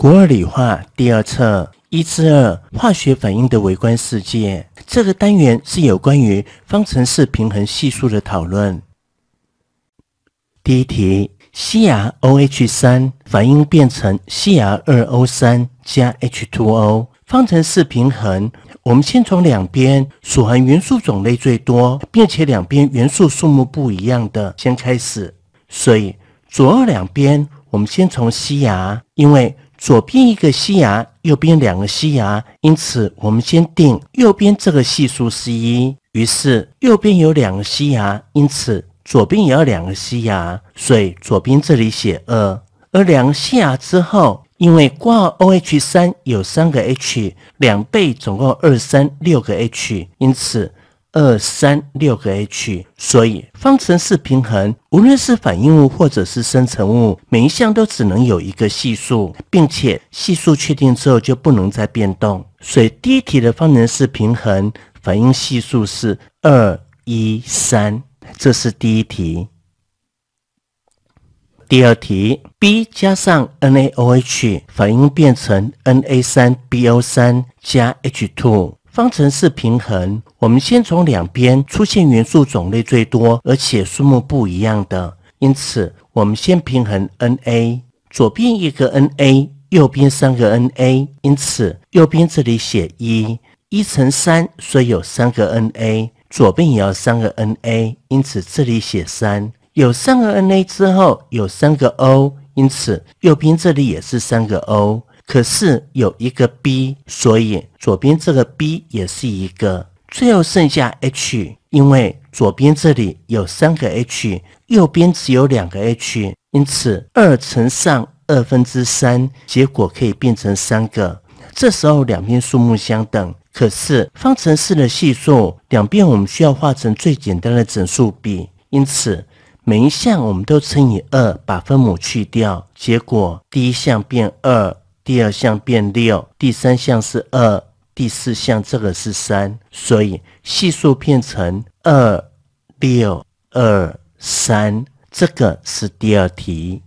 国二理化第二册一至二化学反应的微观世界这个单元是有关于方程式平衡系数的讨论。第一题，西牙 O H 三反应变成西牙二 O 三加 H two O 方程式平衡。我们先从两边所含元素种类最多，并且两边元素数目不一样的先开始。所以，左右两边我们先从西牙，因为左边一个西牙，右边两个西牙，因此我们先定右边这个系数是一，于是右边有两个西牙，因此左边也要两个西牙，所以左边这里写二。而两个西牙之后，因为挂 O H 三有三个 H，两倍总共二三六个 H，因此。二三六个 H，所以方程式平衡，无论是反应物或者是生成物，每一项都只能有一个系数，并且系数确定之后就不能再变动。所以第一题的方程式平衡反应系数是二一三，这是第一题。第二题 B 加上 NaOH 反应变成 Na 三 BO 三加 H two。方程式平衡，我们先从两边出现元素种类最多，而且数目不一样的，因此我们先平衡 N A。左边一个 N A，右边三个 N A，因此右边这里写一，一乘三，所以有三个 N A，左边也要三个 N A，因此这里写三。有三个 N A 之后，有三个 O，因此右边这里也是三个 O。可是有一个 b，所以左边这个 b 也是一个，最后剩下 h，因为左边这里有三个 h，右边只有两个 h，因此二乘上二分之三，结果可以变成三个。这时候两边数目相等，可是方程式的系数两边我们需要化成最简单的整数比，因此每一项我们都乘以二，把分母去掉，结果第一项变二。第二项变六，第三项是二，第四项这个是三，所以系数变成二、六、二、三。这个是第二题。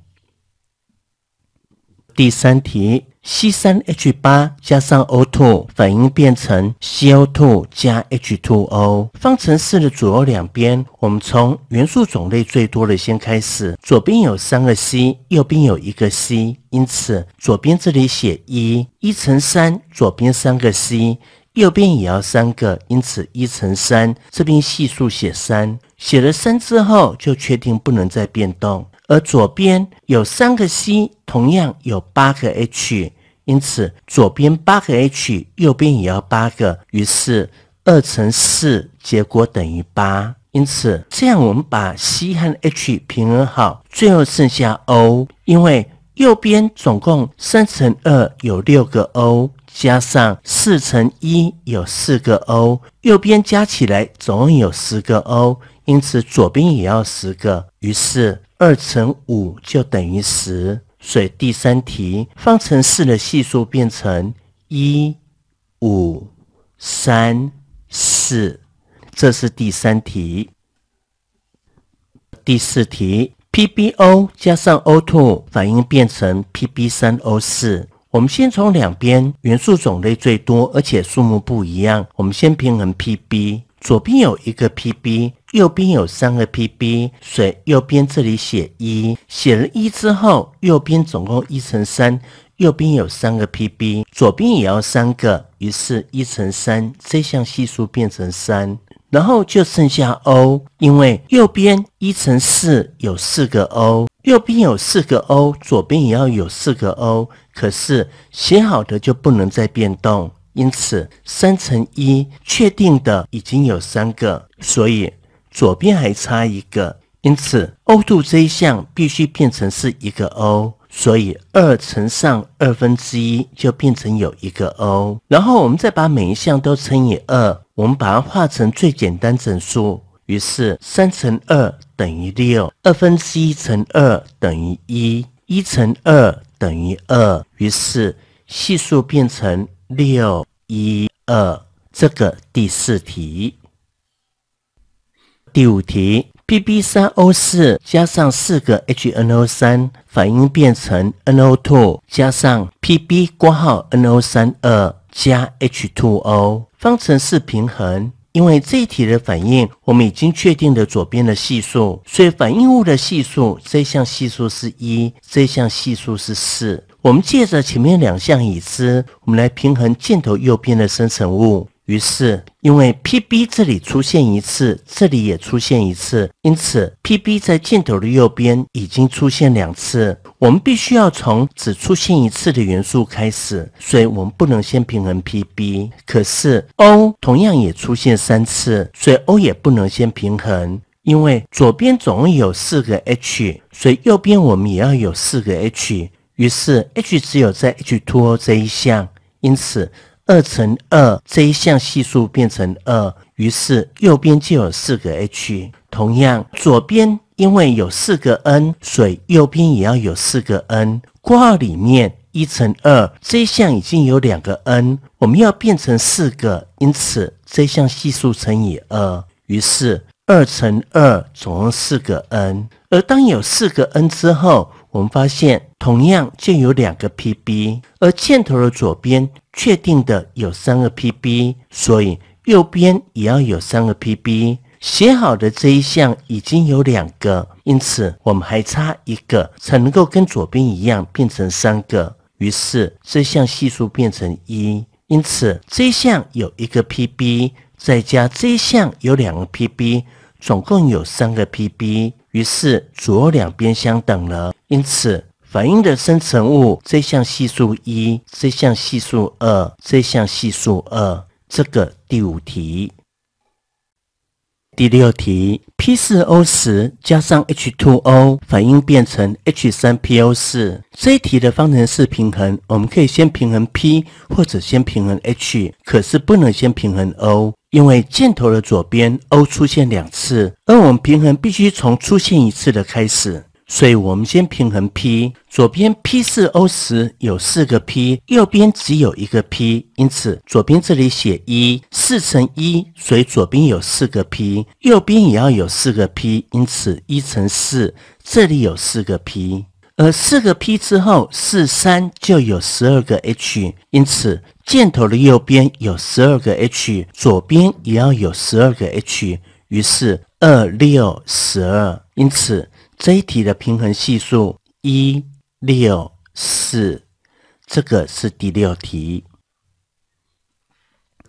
第三题。C 三 H 八加上 O 2反应变成 CO 2加 H 2 O 方程式的左右两边，我们从元素种类最多的先开始。左边有三个 C，右边有一个 C，因此左边这里写一，一乘三，左边三个 C，右边也要三个，因此一乘三，这边系数写三。写了三之后，就确定不能再变动。而左边有三个 C，同样有八个 H，因此左边八个 H，右边也要八个，于是二乘四，结果等于八。因此这样我们把 C 和 H 平衡好，最后剩下 O，因为右边总共三乘二有六个 O，加上四乘一有四个 O，右边加起来总共有十个 O，因此左边也要十个，于是。二乘五就等于十，所以第三题方程式的系数变成一五三四，这是第三题。第四题 PBO 加上 O2 反应变成 Pb3O4，我们先从两边元素种类最多，而且数目不一样，我们先平衡 Pb，左边有一个 Pb。右边有三个 P B，所以右边这里写一，写了一之后，右边总共一乘三，右边有三个 P B，左边也要三个，于是，一乘三，这项系数变成三，然后就剩下 O，因为右边一乘四有四个 O，右边有四个 O，左边也要有四个 O，可是写好的就不能再变动，因此三乘一确定的已经有三个，所以。左边还差一个，因此 O 度这一项必须变成是一个 O，所以二乘上二分之一就变成有一个 O。然后我们再把每一项都乘以二，我们把它化成最简单整数。于是三乘二等于六，二分之一乘二等于一，一乘二等于二。于是系数变成六一二。这个第四题。第五题，Pb 三 O 四加上四个 HNO 三反应变成 NO two 加上 Pb 括号 NO 三二加 H 2 O 方程式平衡。因为这一题的反应我们已经确定了左边的系数，所以反应物的系数这项系数是一，这项系数是四。我们借着前面两项已知，我们来平衡箭头右边的生成物。于是，因为 P B 这里出现一次，这里也出现一次，因此 P B 在箭头的右边已经出现两次。我们必须要从只出现一次的元素开始，所以我们不能先平衡 P B。可是 O 同样也出现三次，所以 O 也不能先平衡。因为左边总共有四个 H，所以右边我们也要有四个 H。于是 H 只有在 H 2 O 这一项，因此。二乘二，这一项系数变成二，于是右边就有四个 H。同样，左边因为有四个 N，所以右边也要有四个 N。括号里面一乘二，这一项已经有两个 N，我们要变成四个，因此这一项系数乘以二，于是二乘二，总共四个 N。而当有四个 N 之后，我们发现同样就有两个 PB。而箭头的左边。确定的有三个 P B，所以右边也要有三个 P B。写好的这一项已经有两个，因此我们还差一个才能够跟左边一样变成三个。于是这项系数变成一，因此这一项有一个 P B，再加这一项有两个 P B，总共有三个 P B。于是左两边相等了，因此。反应的生成物，这项系数一，这项系数二，这项系数二，这个第五题，第六题，P 四 O 十加上 H 2 o 反应变成 H 三 PO 四。这一题的方程式平衡，我们可以先平衡 P 或者先平衡 H，可是不能先平衡 O，因为箭头的左边 O 出现两次，而我们平衡必须从出现一次的开始。所以，我们先平衡 P，左边 P 四 O 十有四个 P，右边只有一个 P，因此左边这里写一四乘一，所以左边有四个 P，右边也要有四个 P，因此一乘四，这里有四个 P，而四个 P 之后四三就有十二个 H，因此箭头的右边有十二个 H，左边也要有十二个 H，于是二六十二，因此。这一题的平衡系数一六四，这个是第六题。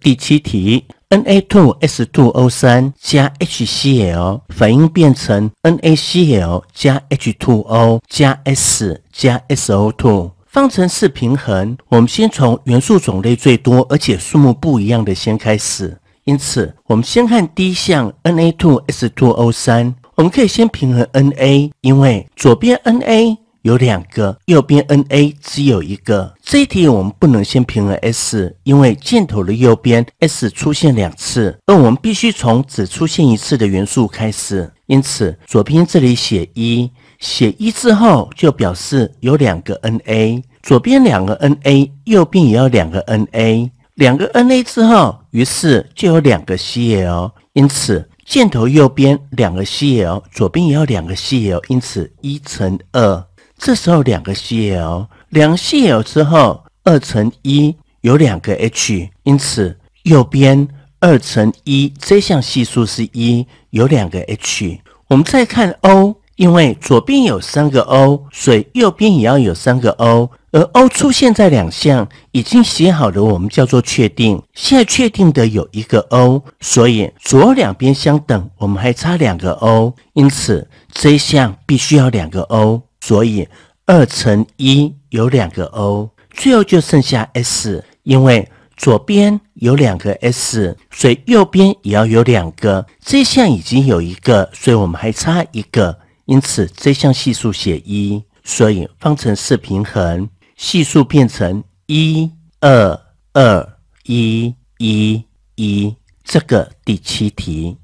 第七题，N A two S two O 三加 H C l 反应变成 N A C l 加 H two O 加 S 加 S O two 方程式平衡。我们先从元素种类最多而且数目不一样的先开始，因此我们先看第一项 N A two S two O 三。我们可以先平衡 Na，因为左边 Na 有两个，右边 Na 只有一个。这一题我们不能先平衡 S，因为箭头的右边 S 出现两次，而我们必须从只出现一次的元素开始。因此，左边这里写一，写一之后就表示有两个 Na。左边两个 Na，右边也要两个 Na。两个 Na 之后，于是就有两个 Cl。因此。箭头右边两个 Cl，左边也有两个 Cl，因此一乘二。这时候两个 Cl，两个 Cl 之后二乘一，有两个 H，因此右边二乘一，这项系数是一，有两个 H。我们再看 O，因为左边有三个 O，所以右边也要有三个 O。而 O 出现在两项已经写好了，我们叫做确定。现在确定的有一个 O，所以左两边相等，我们还差两个 O，因此这一项必须要两个 O，所以二乘一有两个 O，最后就剩下 S，因为左边有两个 S，所以右边也要有两个。这一项已经有一个，所以我们还差一个，因此这一项系数写一，所以方程式平衡。系数变成一、二、二、一、一、一。这个第七题，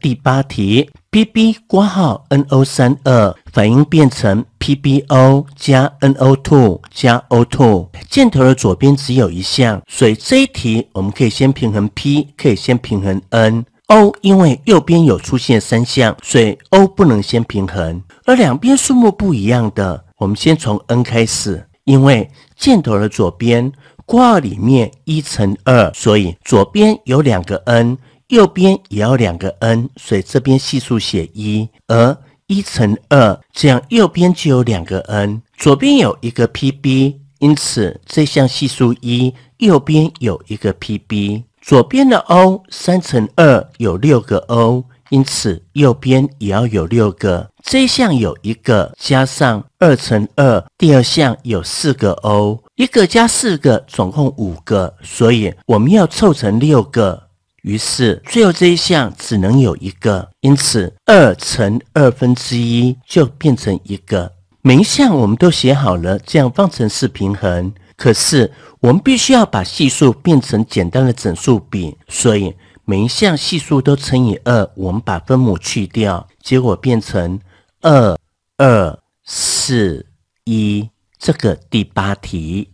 第八题 Pb 括号 NO 三二反应变成 PbO 加 NO two 加 O two 箭头的左边只有一项，所以这一题我们可以先平衡 P，可以先平衡 N O，因为右边有出现三项，所以 O 不能先平衡，而两边数目不一样的。我们先从 n 开始，因为箭头的左边括号里面一乘二，所以左边有两个 n，右边也要两个 n，所以这边系数写一。而一乘二，这样右边就有两个 n，左边有一个 p b，因此这项系数一，右边有一个 p b，左边的 o 三乘二有六个 o。因此，右边也要有六个。这一项有一个，加上二乘二，第二项有四个 O，一个加四个，总共五个。所以我们要凑成六个，于是最后这一项只能有一个。因此，二乘二分之一就变成一个。每一项我们都写好了，这样方程式平衡。可是，我们必须要把系数变成简单的整数比，所以。每一项系数都乘以二，我们把分母去掉，结果变成二二四一。这个第八题，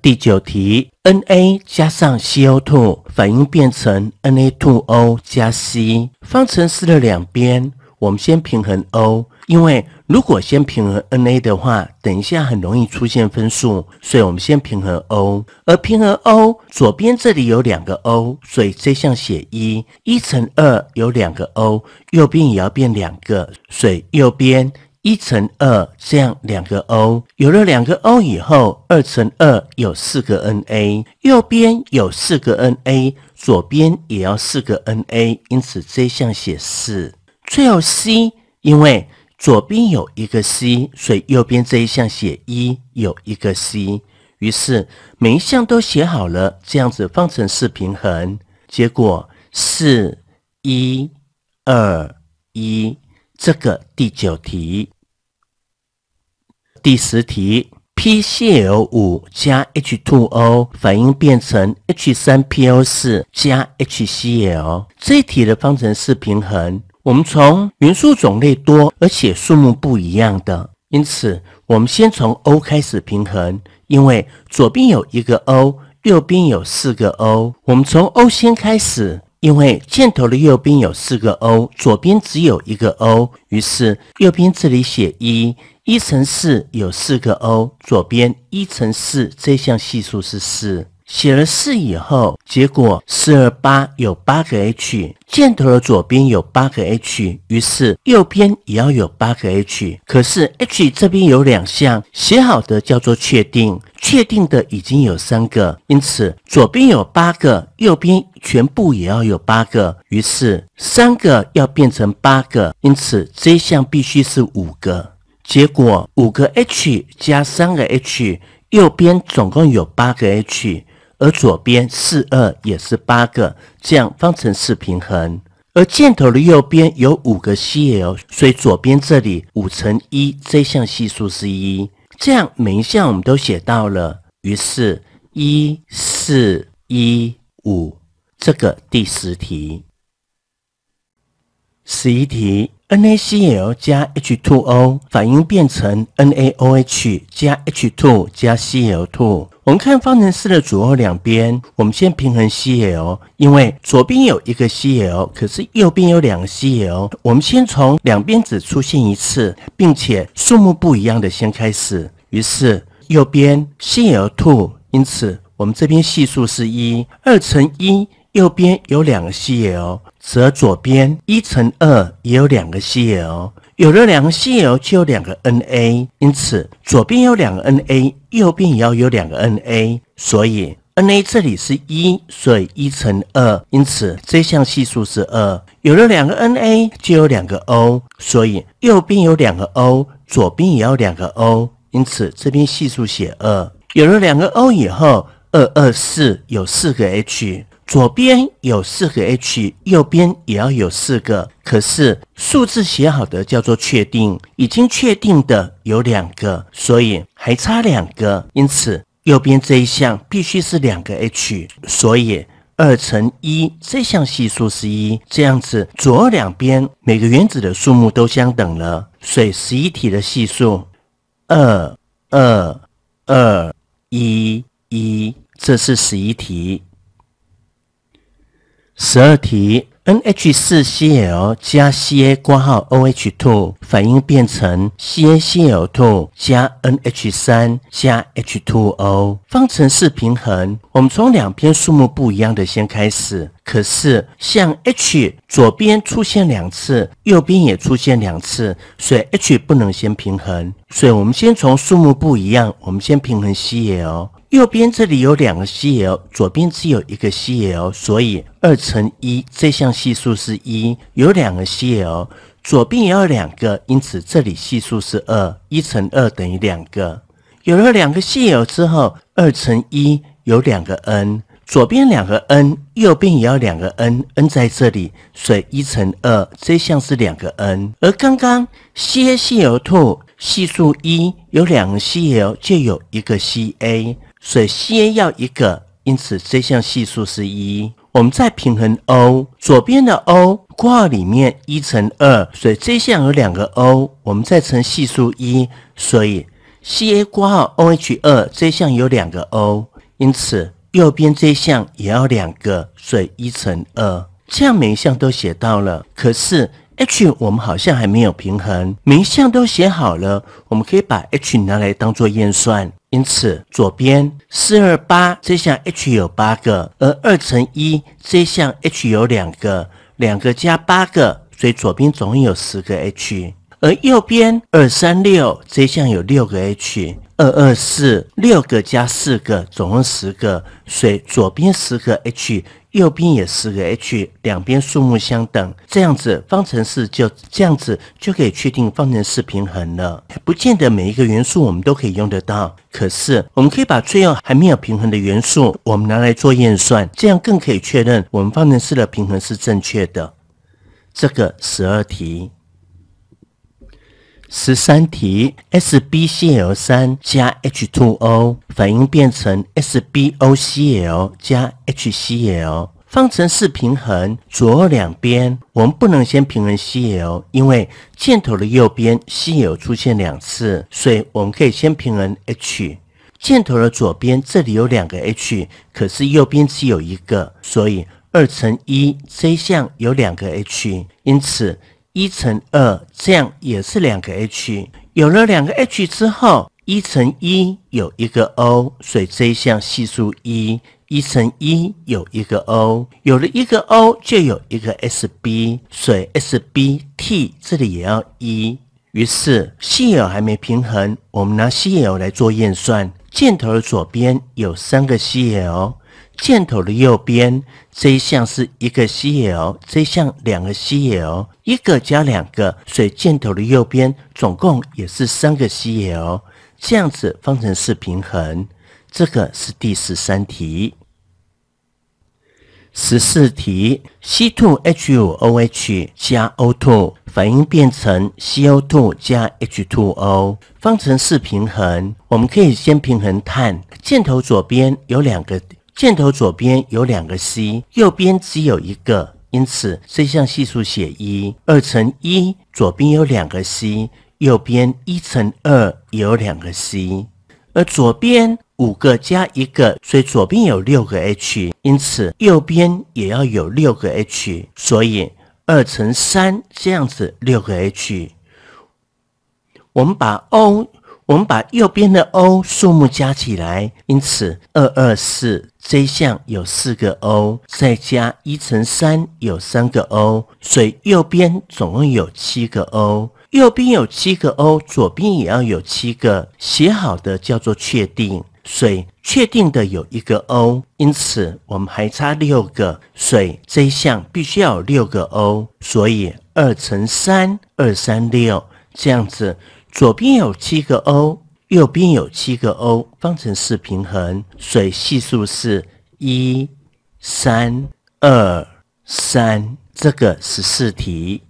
第九题，N A 加上 C O two 反应变成 N A two O 加 C。方程式的两边，我们先平衡 O，因为。如果先平衡 Na 的话，等一下很容易出现分数，所以我们先平衡 O。而平衡 O 左边这里有两个 O，所以这项写一，一乘二有两个 O，右边也要变两个，所以右边一乘二这样两个 O。有了两个 O 以后，二乘二有四个 Na，右边有四个 Na，左边也要四个 Na，因此这项写四。最后 C，因为左边有一个 C，所以右边这一项写一有一个 C，于是每一项都写好了，这样子方程式平衡。结果四一二一。这个第九题，第十题 P C L 五加 H 二 O 反应变成 H 三 P O 四加 H C l 这一题的方程式平衡。我们从元素种类多，而且数目不一样的，因此我们先从 O 开始平衡，因为左边有一个 O，右边有四个 O。我们从 O 先开始，因为箭头的右边有四个 O，左边只有一个 O。于是右边这里写一，一乘四有四个 O，左边一乘四这项系数是四。写了四以后，结果四二八有八个 H，箭头的左边有八个 H，于是右边也要有八个 H。可是 H 这边有两项，写好的叫做确定，确定的已经有三个，因此左边有八个，右边全部也要有八个，于是三个要变成八个，因此这一项必须是五个。结果五个 H 加三个 H，右边总共有八个 H。而左边四二也是八个，这样方程式平衡。而箭头的右边有五个 Cl，所以左边这里五乘一，这项系数是一。这样每一项我们都写到了，于是一四一五，这个第十题，十一题。NaCl 加 H2O 反应变成 NaOH 加 H2 加 Cl2。我们看方程式的左右两边，我们先平衡 Cl，因为左边有一个 Cl，可是右边有两个 Cl，我们先从两边只出现一次，并且数目不一样的先开始。于是右边 Cl2，因此我们这边系数是一，二乘一。右边有两个 Cl，而左边一乘二也有两个 Cl，有了两个 Cl 就有两个 Na，因此左边有两个 Na，右边也要有两个 Na，所以 Na 这里是一，所以一乘二，因此这项系数是二。有了两个 Na 就有两个 O，所以右边有两个 O，左边也要两个 O，因此这边系数写二。有了两个 O 以后，二二四有四个 H。左边有四个 H，右边也要有四个。可是数字写好的叫做确定，已经确定的有两个，所以还差两个。因此右边这一项必须是两个 H。所以二乘一，这项系数是一。这样子左右两边每个原子的数目都相等了。所以十一题的系数二二二一一，这是十一题。十二题，N H 四 C l 加 C a 括号 O H two 反应变成 C a C l two 加 N H 三加 H two O 方程式平衡。我们从两边数目不一样的先开始。可是像 H 左边出现两次，右边也出现两次，所以 H 不能先平衡。所以我们先从数目不一样，我们先平衡 C l。右边这里有两个 Cl，左边只有一个 Cl，所以二乘一这项系数是一。有两个 Cl，左边也要两个，因此这里系数是二，一乘二等于两个。有了两个 Cl 之后，二乘一有两个 n，左边两个 n，右边也要两个 n，n 在这里，所以一乘二这项是两个 n。而刚刚 Ca Cl 二系数一，有两个 Cl 就有一个 Ca。所以 C A 要一个，因此这项系数是一。我们再平衡 O 左边的 O 括号里面一乘二，所以这一项有两个 O，我们再乘系数一，所以 C A 括号 O H 二这一项有两个 O，因此右边这一项也要两个，所以一乘二，这样每一项都写到了。可是。H 我们好像还没有平衡，每一项都写好了，我们可以把 H 拿来当做验算。因此左边四二八这项 H 有八个，而二乘一这项 H 有两个，两个加八个，所以左边总共有十个 H。而右边二三六这项有六个 H。二二四六个加四个，总共十个。所以左边十个 H，右边也十个 H，两边数目相等。这样子方程式就这样子就可以确定方程式平衡了。不见得每一个元素我们都可以用得到，可是我们可以把最后还没有平衡的元素，我们拿来做验算，这样更可以确认我们方程式的平衡是正确的。这个十二题。十三题，SBCl 三加 H2O 反应变成 SBOCl 加 HCl，方程式平衡。左两边我们不能先平衡 Cl，因为箭头的右边 Cl 出现两次，所以我们可以先平衡 H。箭头的左边这里有两个 H，可是右边只有一个，所以二乘一。这项有两个 H，因此。一乘二，这样也是两个 H。有了两个 H 之后，一乘一有一个 O，所以这一项系数一。一乘一有一个 O，有了一个 O 就有一个 Sb，所以 SbT 这里也要一。于是 Cl 还没平衡，我们拿 Cl 来做验算。箭头的左边有三个 Cl。箭头的右边这一项是一个 C L，这一项两个 C L，一个加两个，所以箭头的右边总共也是三个 C L，这样子方程式平衡。这个是第十三题。十四题 C two H 五 O H 加 O two 反应变成 C O two 加 H two O，方程式平衡。我们可以先平衡碳，箭头左边有两个。箭头左边有两个 c，右边只有一个，因此 c 项系数写一。二乘一，左边有两个 c，右边一乘二也有两个 c。而左边五个加一个，所以左边有六个 h，因此右边也要有六个 h。所以二乘三这样子六个 h。我们把 o。我们把右边的 O 数目加起来，因此二二四这一项有四个 O，再加一乘三有三个 O，所以右边总共有七个 O。右边有七个 O，左边也要有七个，写好的叫做确定。所以确定的有一个 O，因此我们还差六个所以这一项必须要有六个 O，所以二乘三二三六这样子。左边有七个 O，右边有七个 O，方程式平衡，水系数是一、三、二、三，这个是四题。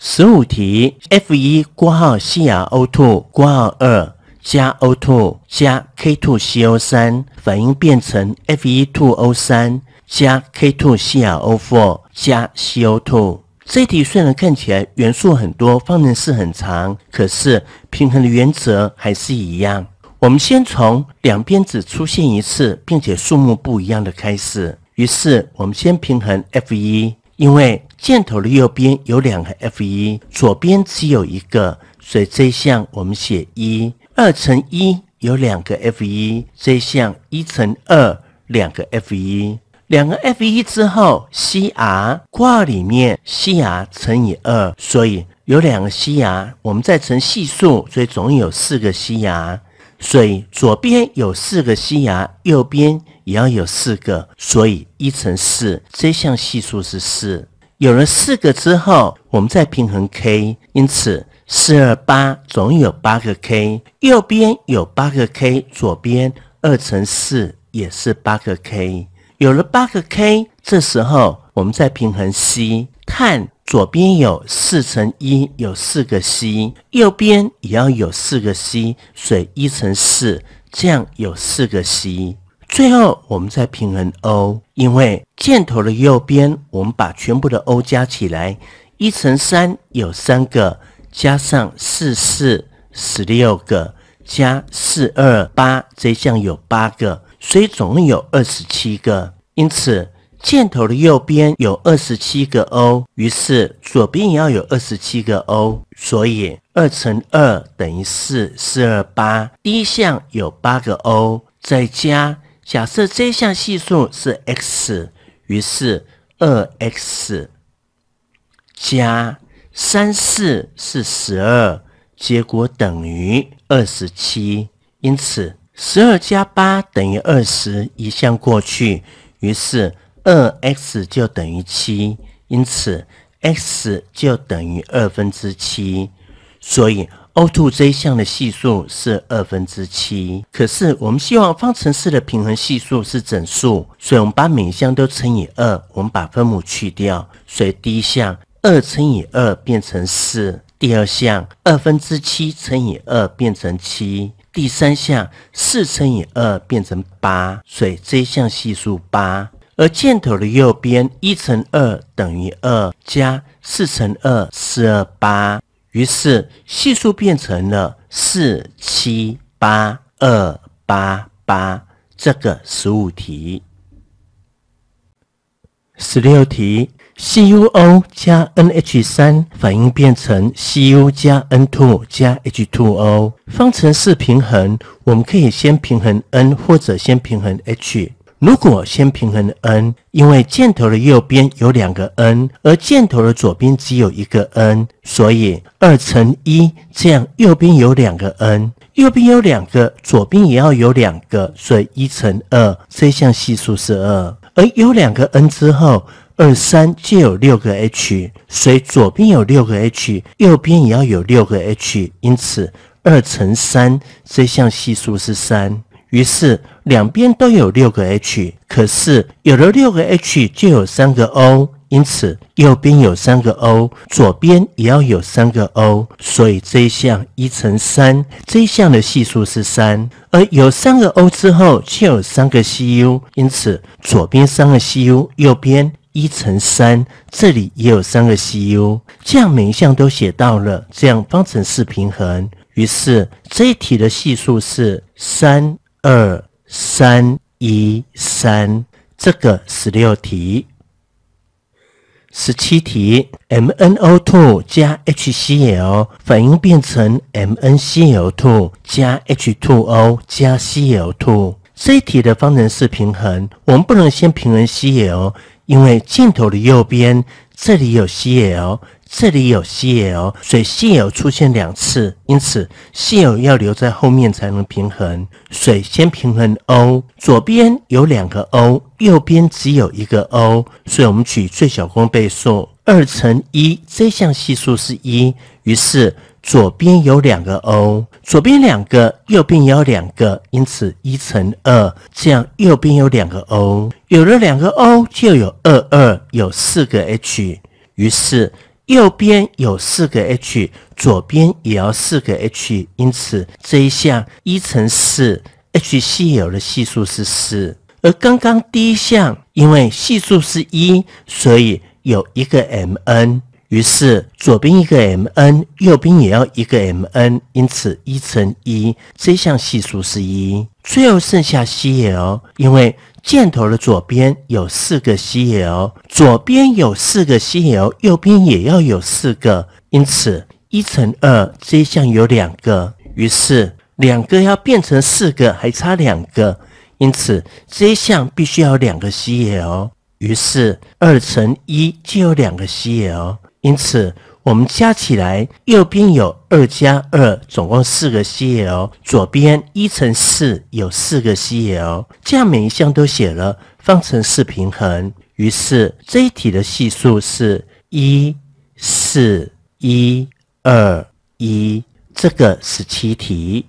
十五题 F 一括号 C R O two 括号二加 O two 加 K two C O 三反应变成 F 一 O 三加 K two C R O four 加 C O two。这题虽然看起来元素很多，方程式很长，可是平衡的原则还是一样。我们先从两边只出现一次，并且数目不一样的开始。于是我们先平衡 F 一，因为箭头的右边有两个 F 一，左边只有一个，所以这一项我们写一。二乘一有两个 F 一，这一项一乘二两个 F 一。两个 F 一之后，Cr 括里面 Cr 乘以二，所以有两个 Cr，我们再乘系数，所以总有四个 Cr。所以左边有四个 Cr，右边也要有四个，所以一乘四，这项系数是四。有了四个之后，我们再平衡 K，因此四二八总有八个 K，右边有八个 K，左边二乘四也是八个 K。有了八个 K，这时候我们再平衡 C，碳左边有四乘一，有四个 C，右边也要有四个 C，水一乘四，这样有四个 C。最后我们再平衡 O，因为箭头的右边，我们把全部的 O 加起来，一乘三有三个，加上四四十六个，加四二八，这项有八个。所以总共有二十七个，因此箭头的右边有二十七个 O，于是左边也要有二十七个 O。所以二乘二等于四，四二八。第一项有八个 O，再加假设这项系数是 x，于是二 x 加三四是十二，结果等于二十七，因此。十二加八等于二十，一项过去，于是二 x 就等于七，因此 x 就等于二分之七，所以 O two 项的系数是二分之七。可是我们希望方程式的平衡系数是整数，所以我们把每一项都乘以二，我们把分母去掉，所以第一项二乘以二变成四，第二项二分之七乘以二变成七。第三项四乘以二变成八，所以这项系数八。而箭头的右边一乘二等于二，加四乘二四二八，于是系数变成了四七八二八八。这个十五题，十六题。CuO 加 NH 三反应变成 Cu 加 N two 加 H twoO 方程式平衡，我们可以先平衡 N 或者先平衡 H。如果先平衡 N，因为箭头的右边有两个 N，而箭头的左边只有一个 N，所以二乘一，这样右边有两个 N。右边有两个，左边也要有两个，所以一乘二这项系数是二。而有两个 N 之后。二三就有六个 H，所以左边有六个 H，右边也要有六个 H。因此二乘三，这项系数是三。于是两边都有六个 H。可是有了六个 H，就有三个 O，因此右边有三个 O，左边也要有三个 O。所以这一项一乘三，这一项的系数是三。而有三个 O 之后，就有三个 Cu，因此左边三个 Cu，右边。一乘三，这里也有三个 C U，这样每一项都写到了，这样方程式平衡。于是这一题的系数是三二三一三。这个十六题，十七题 M N O two 加 H C l 反应变成 M N C l two 加 H two O 加 C l two。这一题的方程式平衡，我们不能先平衡 C l。因为镜头的右边这里有 Cl，这里有 Cl，所以 Cl 出现两次，因此 Cl 要留在后面才能平衡。水先平衡 O，左边有两个 O，右边只有一个 O，所以我们取最小公倍数二乘一，这项系数是一，于是。左边有两个 O，左边两个，右边也有两个，因此一乘二，这样右边有两个 O，有了两个 O 就有二二，有四个 H，于是右边有四个 H，左边也要四个 H，因此这一项一乘四，HCl 的系数是四，而刚刚第一项因为系数是一，所以有一个 MN。于是左边一个 m n，右边也要一个 m n，因此一乘一，这项系数是一。最后剩下 c l，因为箭头的左边有四个 c l，左边有四个 c l，右边也要有四个，因此一乘二，这一项有两个。于是两个要变成四个，还差两个，因此这一项必须要两个 c l。于是二乘一就有两个 c l。因此，我们加起来，右边有二加二，总共四个 Cl；左边一乘四，有四个 Cl。这样每一项都写了，方程式平衡。于是这一题的系数是一四一二一。这个十七题，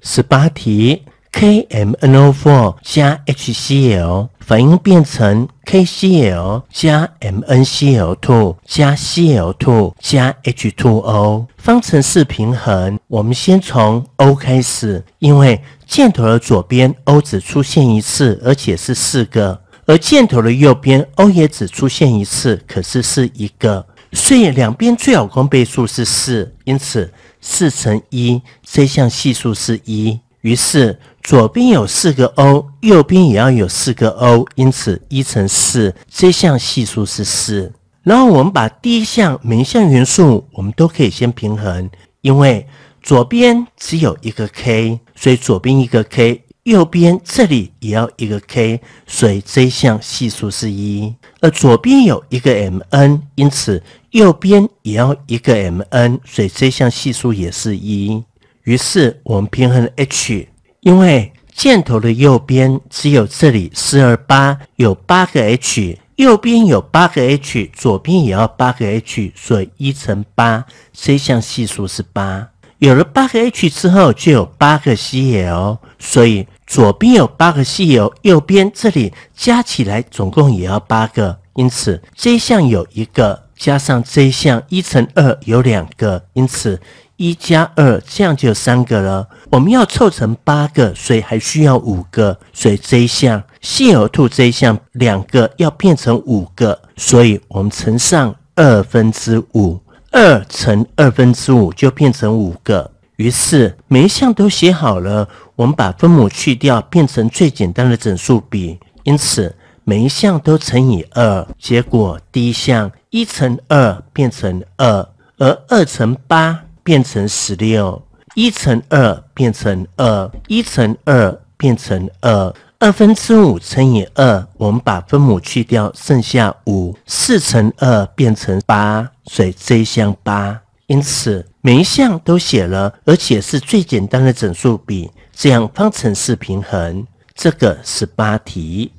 十八题。K M N O 4加 H C l 反应变成 K C l 加 M N C l 2加 C l 2加 H 2 O 方程式平衡。我们先从 O 开始，因为箭头的左边 O 只出现一次，而且是四个；而箭头的右边 O 也只出现一次，可是是一个。所以两边最好公倍数是四，因此四乘一这项系数是一，于是。左边有四个 O，右边也要有四个 O，因此一乘四，这项系数是四。然后我们把第一项、每一项元素，我们都可以先平衡，因为左边只有一个 k，所以左边一个 k，右边这里也要一个 k，所以这项系数是一。而左边有一个 m n，因此右边也要一个 m n，所以这项系数也是一。于是我们平衡 h。因为箭头的右边只有这里四二八有八个 H，右边有八个 H，左边也要八个 H，所以一乘八，C 项系数是八。有了八个 H 之后，就有八个 Cl，所以左边有八个 Cl，右边这里加起来总共也要八个，因此 J 项有一个，加上 J 项一乘二有两个，因此。一加二，这样就有三个了。我们要凑成八个，所以还需要五个。所以这一项，信和兔这一项两个要变成五个，所以我们乘上二分之五，二乘二分之五就变成五个。于是每一项都写好了，我们把分母去掉，变成最简单的整数比。因此每一项都乘以二，结果第一项一乘二变成二，而二乘八。变成十六，一乘二变成二，一乘二变成二，二分之五乘以二，我们把分母去掉，剩下五，四乘二变成八，所以这一项八。因此每一项都写了，而且是最简单的整数比，这样方程式平衡。这个是八题，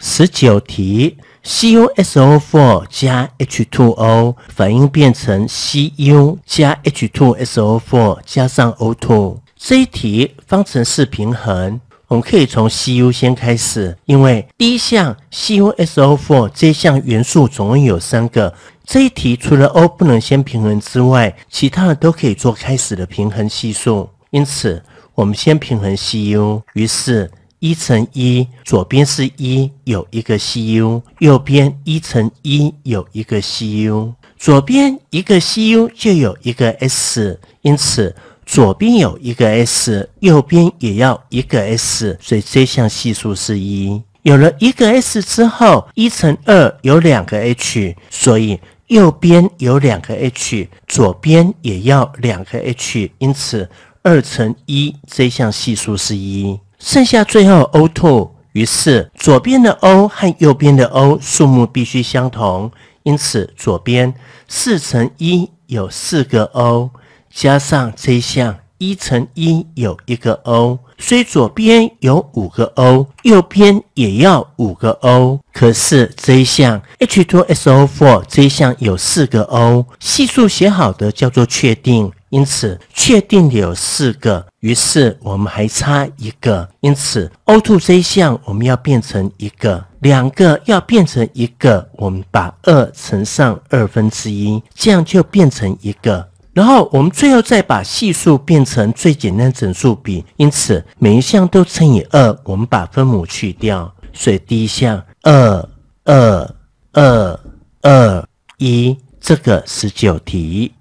十九题。CuSO4 加 H2O 反应变成 Cu 加 H2SO4 加上 O2。这一题方程式平衡，我们可以从 Cu 先开始，因为第一项 CuSO4 这一项元素总共有三个。这一题除了 O 不能先平衡之外，其他的都可以做开始的平衡系数。因此，我们先平衡 Cu，于是。一乘一，左边是一，有一个 C U；右边一乘一，有一个 C U。左边一个 C U 就有一个 S，因此左边有一个 S，右边也要一个 S，所以这项系数是一。有了一个 S 之后，一乘二有两个 H，所以右边有两个 H，左边也要两个 H，因此二乘一这项系数是一。剩下最后 o two。于是左边的 O 和右边的 O 数目必须相同，因此左边四乘一有四个 O，加上这一项一乘一有一个 O，所以左边有五个 O，右边也要五个 O。可是这一项 H2SO4 这一项有四个 O，系数写好的叫做确定。因此，确定的有四个，于是我们还差一个。因此，O to C 项我们要变成一个，两个要变成一个，我们把二乘上二分之一，这样就变成一个。然后我们最后再把系数变成最简单整数比。因此，每一项都乘以二，我们把分母去掉。所以第一项二二二二一，这个十九题。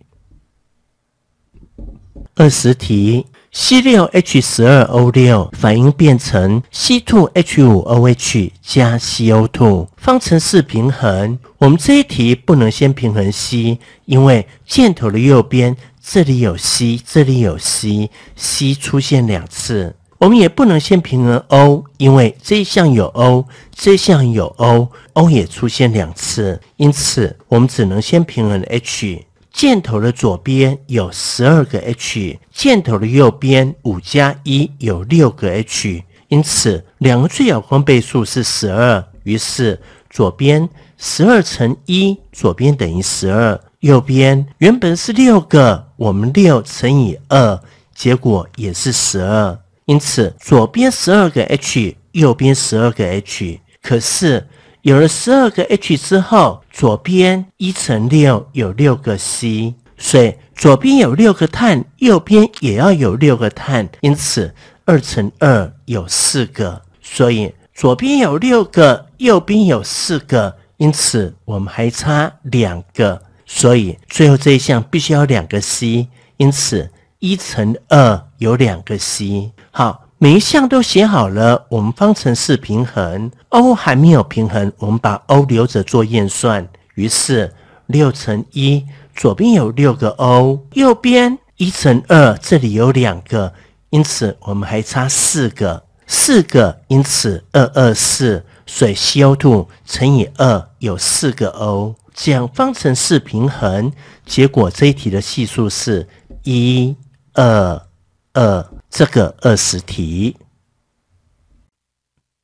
二十题，C 六 H 十二 O 六反应变成 C two H 五 OH 加 C O two 方程式平衡。我们这一题不能先平衡 C，因为箭头的右边这里有 C，这里有 C，C 出现两次。我们也不能先平衡 O，因为这一项有 O，这一项有 O，O 也出现两次。因此，我们只能先平衡 H。箭头的左边有十二个 H，箭头的右边五加一有六个 H，因此两个最小公倍数是十二。于是左边十二乘一，左边等于十二；右边原本是六个，我们六乘以二，结果也是十二。因此左边十二个 H，右边十二个 H。可是有了十二个 H 之后，左边一乘六有六个 C，所以左边有六个碳，右边也要有六个碳，因此二乘二有四个，所以左边有六个，右边有四个，因此我们还差两个，所以最后这一项必须要两个 C，因此一乘二有两个 C，好。每一项都写好了，我们方程式平衡。O 还没有平衡，我们把 O 留着做验算。于是六乘一，左边有六个 O，右边一乘二，这里有两个，因此我们还差四个。四个，因此二二四，以 c O 2乘以二有四个 O，这样方程式平衡。结果这一题的系数是一二二。这个二十题，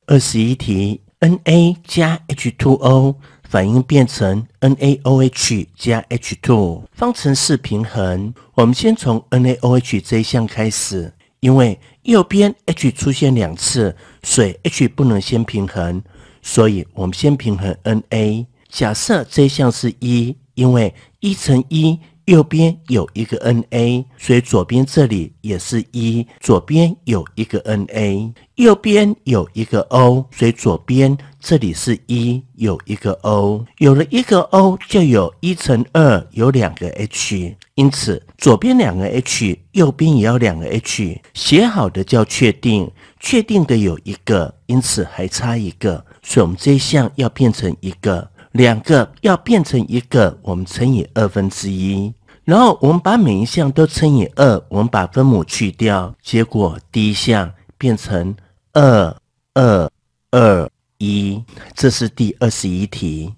二十一题，N A 加 H two O 反应变成 N A O H 加 H two 方程式平衡。我们先从 N A O H 这一项开始，因为右边 H 出现两次，水 H 不能先平衡，所以我们先平衡 N A。假设这一项是一，因为一乘一。右边有一个 N A，所以左边这里也是一。左边有一个 N A，右边有一个 O，所以左边这里是一有一个 O。有了一个 O 就有一乘二，有两个 H。因此左边两个 H，右边也要两个 H。写好的叫确定，确定的有一个，因此还差一个，所以我们这一项要变成一个，两个要变成一个，我们乘以二分之一。然后我们把每一项都乘以二，我们把分母去掉，结果第一项变成二二二一，这是第二十一题。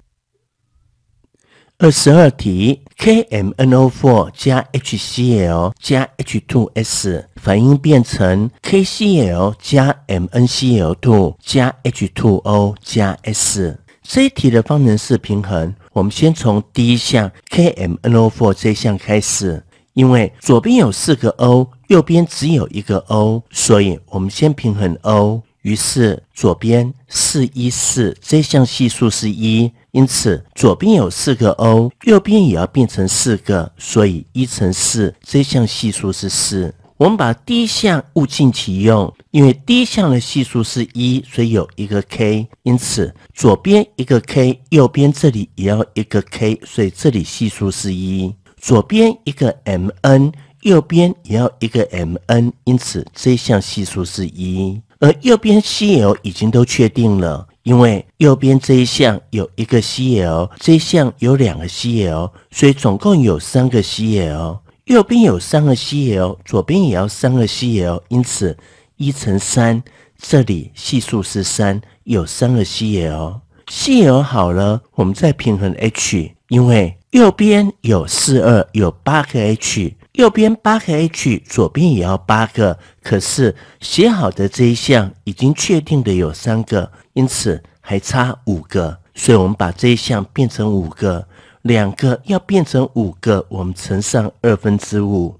二十二题，K M N O four 加 H C l 加 H t S 反应变成 K C l 加 M N C l two 加 H t O 加 S。这一题的方程式平衡。我们先从第一项 K M N O4 这项开始，因为左边有四个 O，右边只有一个 O，所以我们先平衡 O。于是左边四一四这项系数是一，因此左边有四个 O，右边也要变成四个，所以一乘四这项系数是四。我们把第一项物尽其用，因为第一项的系数是一，所以有一个 k，因此左边一个 k，右边这里也要一个 k，所以这里系数是一。左边一个 mn，右边也要一个 mn，因此这一项系数是一。而右边 cl 已经都确定了，因为右边这一项有一个 cl，这一项有两个 cl，所以总共有三个 cl。右边有三个 Cl，左边也要三个 Cl，因此一乘三，这里系数是三，有三个 Cl。Cl 好了，我们再平衡 H，因为右边有四二，有八个 H，右边八个 H，左边也要八个，可是写好的这一项已经确定的有三个，因此还差五个，所以我们把这一项变成五个。两个要变成五个，我们乘上二分之五，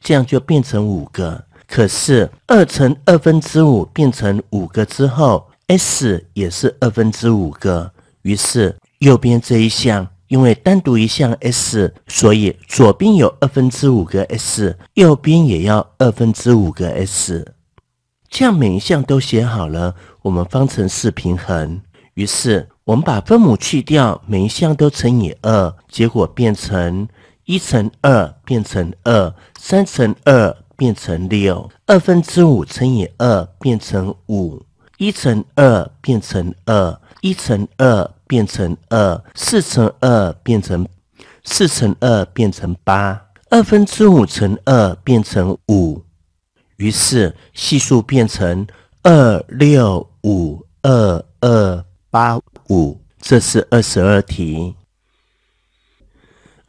这样就变成五个。可是二乘二分之五变成五个之后，s 也是二分之五个。于是右边这一项因为单独一项 s，所以左边有二分之五个 s，右边也要二分之五个 s。这样每一项都写好了，我们方程式平衡。于是。我们把分母去掉，每一项都乘以二，结果变成一乘二变成二，三乘二变成六，二分之五乘以二变成五，一乘二变成二，一乘二变成二，四乘二变成四乘二变成八，二分之五乘二变成五，于是系数变成二六五二二八。五，这是二十二题。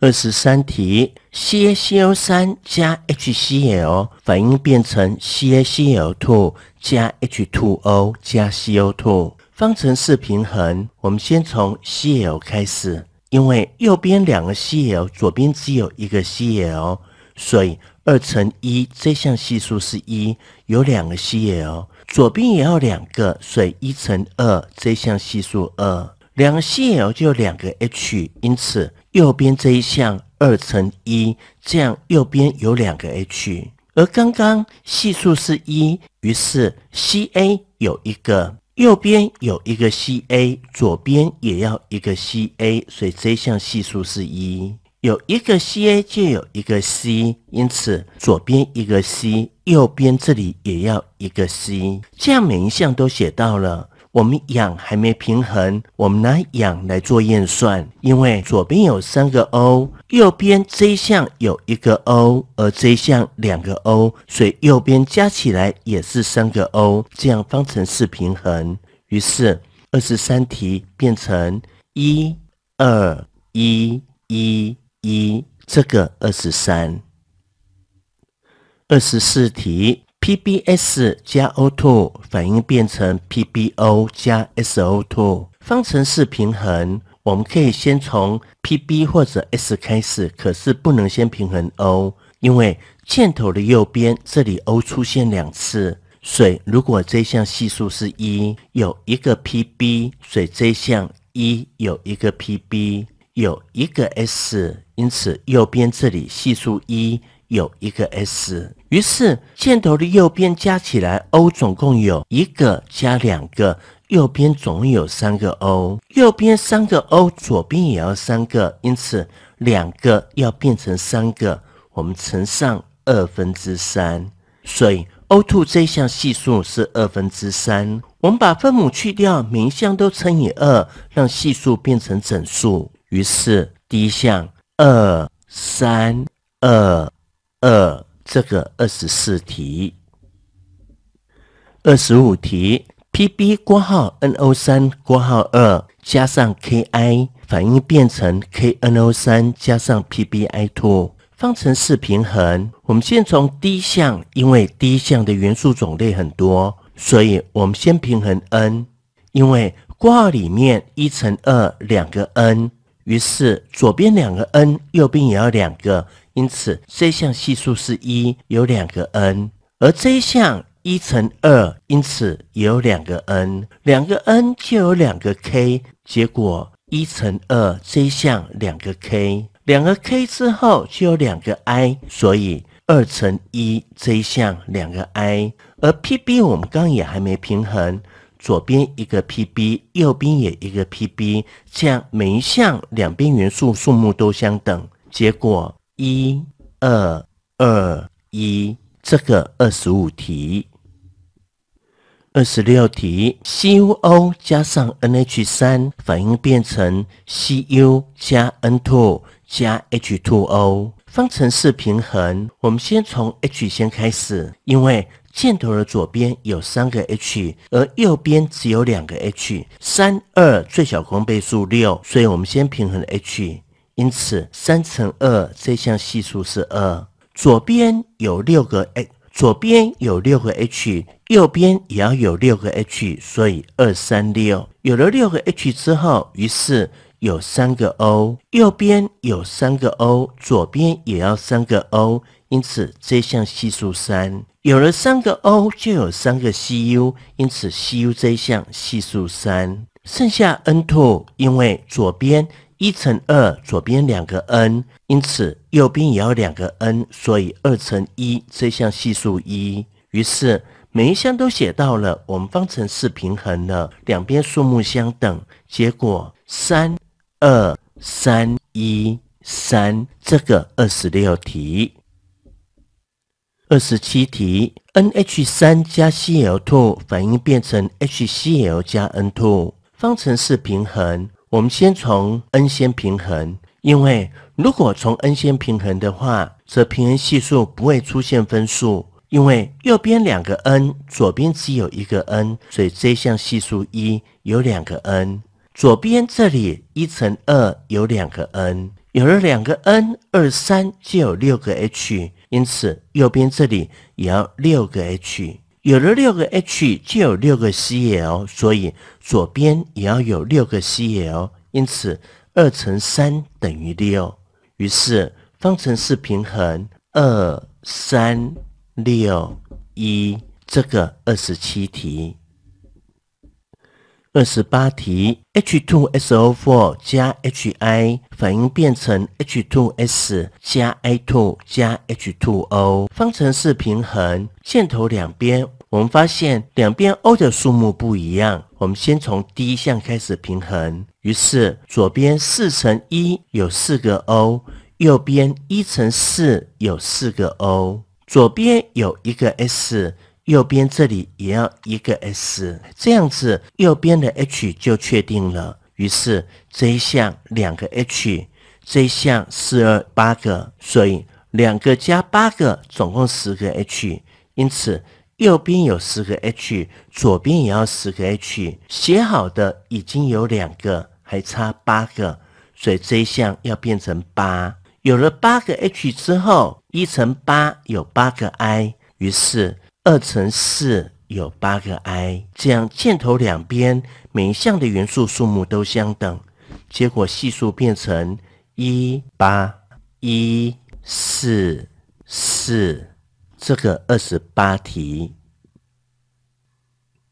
二十三题，CaCO 三加 HCl 反应变成 CaCl two 加 H 2 O 加 CO two 方程式平衡，我们先从 Cl 开始，因为右边两个 Cl，左边只有一个 Cl，所以二乘一这项系数是一，有两个 Cl。左边也要两个，所以一乘二，这项系数二。两个 C 也就有两个 H，因此右边这一项二乘一，这样右边有两个 H，而刚刚系数是一，于是 Ca 有一个，右边有一个 Ca，左边也要一个 Ca，所以这项系数是一。有一个 C A 就有一个 C，因此左边一个 C，右边这里也要一个 C，这样每一项都写到了。我们氧还没平衡，我们拿氧来做验算，因为左边有三个 O，右边这一项有一个 O，而这一项两个 O，所以右边加起来也是三个 O，这样方程式平衡。于是二十三题变成一二一一。一这个二十三，二十四题 PbS 加 O2 反应变成 PbO 加 SO2 方程式平衡，我们可以先从 Pb 或者 S 开始，可是不能先平衡 O，因为箭头的右边这里 O 出现两次，水如果这项系数是一，有一个 Pb，水这项一有一个 Pb。有一个 s，因此右边这里系数一有一个 s，于是箭头的右边加起来 o 总共有一个加两个，右边总共有三个 o，右边三个 o 左边也要三个，因此两个要变成三个，我们乘上二分之三，所以 o two 这一项系数是二分之三，我们把分母去掉，每一项都乘以二，让系数变成整数。于是第一项二三二二这个二十四题二十五题 Pb 括号 NO 三括号二加上 KI 反应变成 KNO 三加上 PbI two 方程式平衡。我们先从第一项，因为第一项的元素种类很多，所以我们先平衡 N，因为括号里面一乘二两个 N。于是左边两个 n，右边也要两个，因此 c 项系数是一，有两个 n。而这一项一乘二，因此也有两个 n。两个 n 就有两个 k，结果一乘二一项两个 k。两个 k 之后就有两个 i，所以二乘一一项两个 i。而 pb 我们刚也还没平衡。左边一个 Pb，右边也一个 Pb，这样每一项两边元素数目都相等。结果一、二、二、一。这个二十五题，二十六题 CuO 加上 NH3 反应变成 Cu 加 N2 加 H2O。方程式平衡，我们先从 H 先开始，因为。箭头的左边有三个 H，而右边只有两个 H。三二最小公倍数六，所以我们先平衡 H。因此三乘二这项系数是二。左边有六个 H，左边有六个 H，右边也要有六个 H，所以二三六。有了六个 H 之后，于是有三个 O，右边有三个 O，左边也要三个 O，因此这项系数三。有了三个 O 就有三个 C U，因此 C U 这项系数三。剩下 N two，因为左边一乘二，左边两个 N，因此右边也要两个 N，所以二乘一，这项系数一。于是每一项都写到了，我们方程式平衡了，两边数目相等。结果三二三一三，这个二十六题。二十七题，N H 三加 C l two 反应变成 H C l 加 N two 方程式平衡。我们先从 N 先平衡，因为如果从 N 先平衡的话，则平衡系数不会出现分数。因为右边两个 N，左边只有一个 N，所以这项系数一有两个 N。左边这里一乘二有两个 N，有了两个 N，二三就有六个 H。因此，右边这里也要六个 H，有了六个 H，就有六个 Cl，所以左边也要有六个 Cl。因此，二乘三等于六，于是方程式平衡。二三六一，这个二十七题。二十八题，H2SO4 加 HI 反应变成 H2S 加 I2 加 H2O，方程式平衡箭头两边，我们发现两边 O 的数目不一样，我们先从第一项开始平衡，于是左边四乘一有四个 O，右边一乘四有四个 O，左边有一个 S。右边这里也要一个 S，这样子右边的 H 就确定了。于是这一项两个 H，这一项四二八个，所以两个加八个总共十个 H。因此右边有十个 H，左边也要十个 H。写好的已经有两个，还差八个，所以这一项要变成八。有了八个 H 之后，一乘八有八个 I，于是。二乘四有八个 i，这样箭头两边每一项的元素数目都相等，结果系数变成一八一四四。这个二十八题，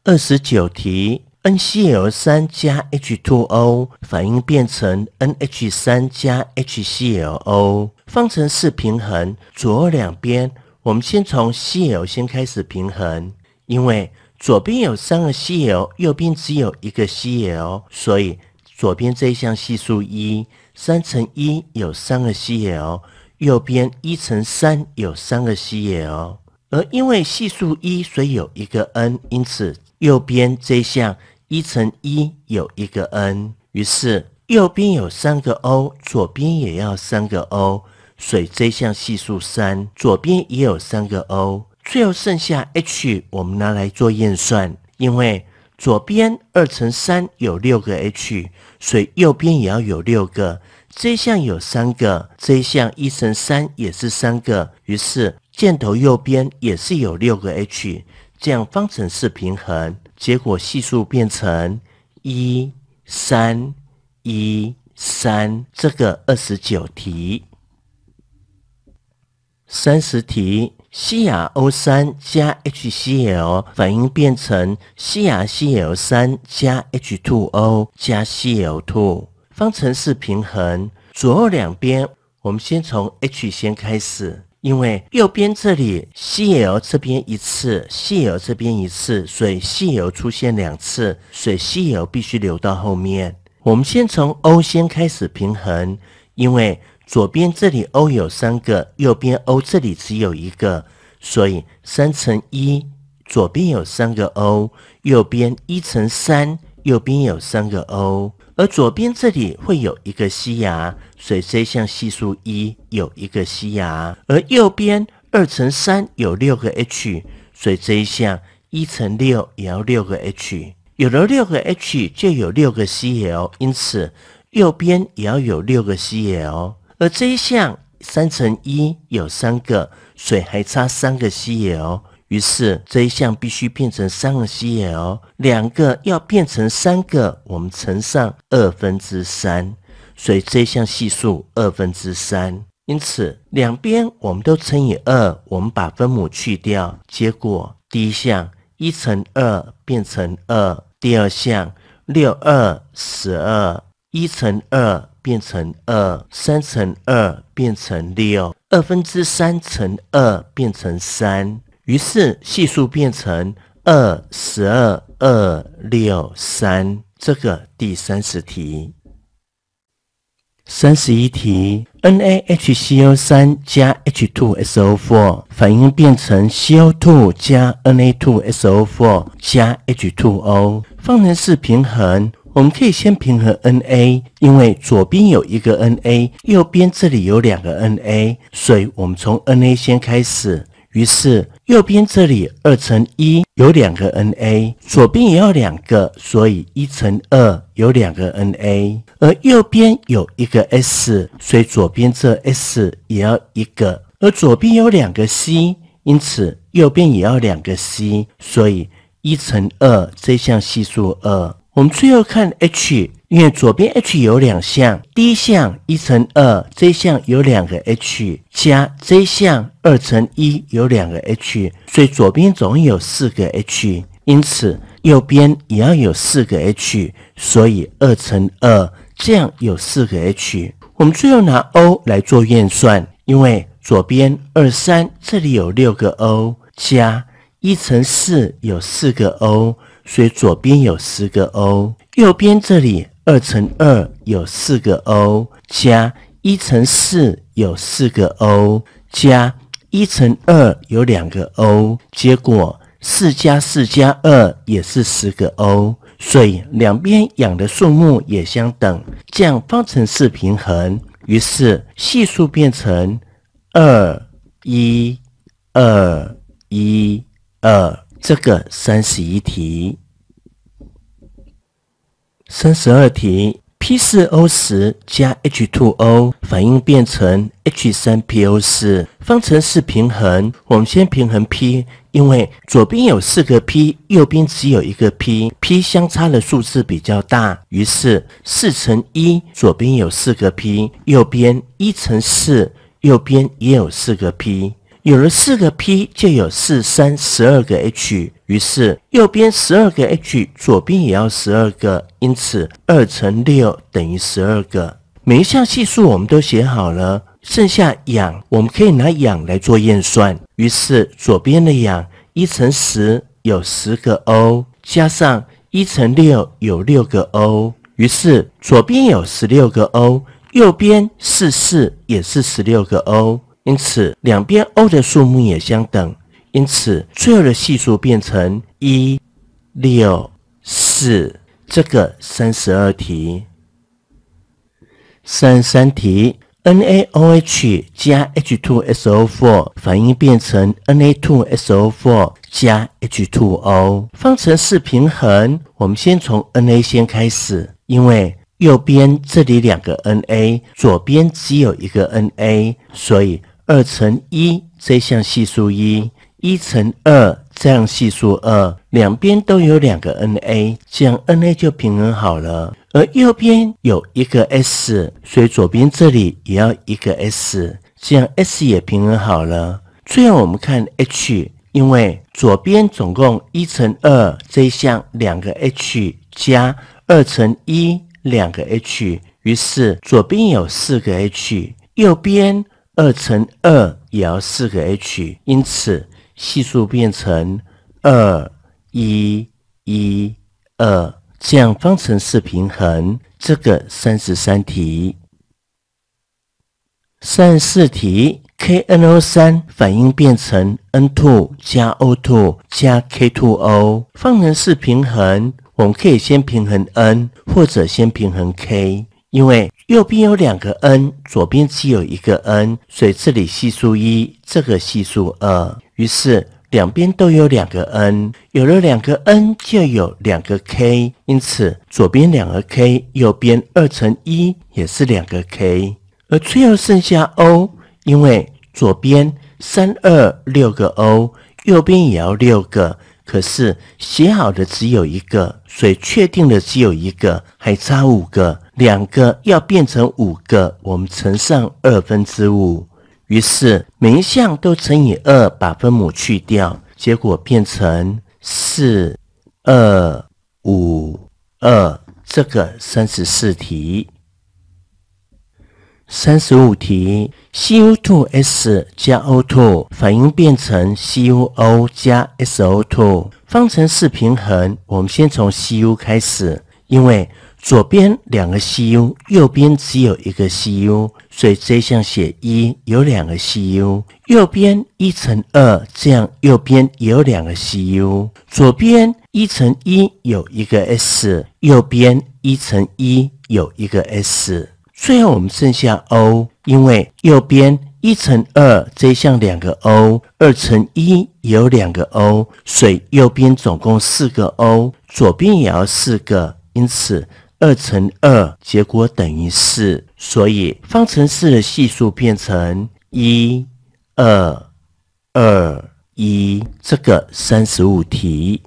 二十九题，NCl 三加 HtwoO 反应变成 NH 三加 HClO，方程式平衡，左右两边。我们先从 CL 先开始平衡，因为左边有三个 CL，右边只有一个 CL，所以左边这一项系数一，三乘一有三个 CL，右边一乘三有三个 CL，而因为系数一，所以有一个 n，因此右边这一项一乘一有一个 n，于是右边有三个 o，左边也要三个 o。所以这一项系数三，左边也有三个 O，最后剩下 H，我们拿来做验算。因为左边二乘三有六个 H，所以右边也要有六个。这一项有三个，这一项一乘三也是三个，于是箭头右边也是有六个 H，这样方程式平衡，结果系数变成一三一三。这个二十九题。三十题，西亚 O 三加 HCl 反应变成西亚 Cl 三加 H two O 加 c 有 two 方程式平衡。左右两边，我们先从 H 先开始，因为右边这里 c 有这边一次，c 有这边一次，所以 c 有出现两次，所以 c 有必须留到后面。我们先从 O 先开始平衡，因为。左边这里 O 有三个，右边 O 这里只有一个，所以三乘一，左边有三个 O，右边一乘三，右边有三个 O。而左边这里会有一个西牙，所以这一项系数一有一个西牙。而右边二乘三有六个 H，所以这一项一乘六也要六个 H，有了六个 H 就有六个 Cl，因此右边也要有六个 Cl。而这一项三乘一有三个水，还差三个 Cl，于是这一项必须变成三个 Cl，两个要变成三个，我们乘上二分之三，所以这一项系数二分之三。因此两边我们都乘以二，我们把分母去掉，结果第一项一乘二变成二，第二项六二十二一乘二。变成二，三乘二变成六，二分之三乘二变成三，于是系数变成二十二二六三。这个第三十题，三十一题，N A H C O 三加 H two S O four 反应变成 C O two 加 N A two S O four 加 H two O，方程式平衡。我们可以先平衡 Na，因为左边有一个 Na，右边这里有两个 Na，所以我们从 Na 先开始。于是右边这里二乘一有两个 Na，左边也要两个，所以一乘二有两个 Na。而右边有一个 S，所以左边这 S 也要一个。而左边有两个 C，因此右边也要两个 C，所以一乘二这项系数二。我们最后看 H，因为左边 H 有两项，第一项一乘二，这一项有两个 H，加这一项二乘一有两个 H，所以左边总共有四个 H，因此右边也要有四个 H，所以二乘二这样有四个 H。我们最后拿 O 来做验算，因为左边二三这里有六个 O，加一乘四有四个 O。所以左边有十个 O，右边这里二乘二有四个 O，加一乘四有四个 O，加一乘二有两个 O，结果四加四加二也是十个 O，所以两边氧的数目也相等，这样方程式平衡，于是系数变成二一二一二。这个三十一题，三十二题，P 四 O 十加 H 2 O 反应变成 H 三 PO 四方程式平衡。我们先平衡 P，因为左边有四个 P，右边只有一个 P，P 相差的数字比较大，于是四乘一，左边有四个 P，右边一乘四，右边也有四个 P。有了四个 P 就有四三十二个 H，于是右边十二个 H 左边也要十二个，因此二乘六等于十二个。每一项系数我们都写好了，剩下氧我们可以拿氧来做验算。于是左边的氧一乘十有十个 O，加上一乘六有六个 O，于是左边有十六个 O，右边四四也是十六个 O。因此，两边 O 的数目也相等。因此，最后的系数变成一六四。这个三十二题，三十三题，NaOH 加 H2SO4 反应变成 Na2SO4 加 H2O。方程式平衡，我们先从 Na 先开始，因为右边这里两个 Na，左边只有一个 Na，所以。二乘一，这项系数一；一乘二，这样系数二。两边都有两个 N A，这样 N A 就平衡好了。而右边有一个 S，所以左边这里也要一个 S，这样 S 也平衡好了。最后我们看 H，因为左边总共一乘二这一项两个 H 加二乘一两个 H，于是左边有四个 H，右边。二乘二也要四个 H，因此系数变成二一一二，这样方程式平衡。这个三十三题，三四题 KNO 三反应变成 N two 加 O two 加 K two O，方程式平衡，我们可以先平衡 N 或者先平衡 K，因为。右边有两个 n，左边只有一个 n，所以这里系数一，这个系数二，于是两边都有两个 n，有了两个 n 就有两个 k，因此左边两个 k，右边二乘一也是两个 k，而最后剩下 o，因为左边三二六个 o，右边也要六个，可是写好的只有一个，所以确定的只有一个，还差五个。两个要变成五个，我们乘上二分之五，于是每一项都乘以二，把分母去掉，结果变成四、二、五、二。这个三十四题，三十五题 c u two s 加 o two 反应变成 CuO 加 s o two 方程式平衡。我们先从 Cu 开始，因为。左边两个 C U，右边只有一个 C U，所以这项写一。有两个 C U，右边一乘二，这样右边也有两个 C U。左边一乘一有一个 S，右边一乘一有一个 S。最后我们剩下 O，因为右边一乘二这项两个 O，二乘一有两个 O，所以右边总共四个 O，左边也要四个，因此。二乘二，结果等于四，所以方程式的系数变成一、二、二、一。这个三十五题，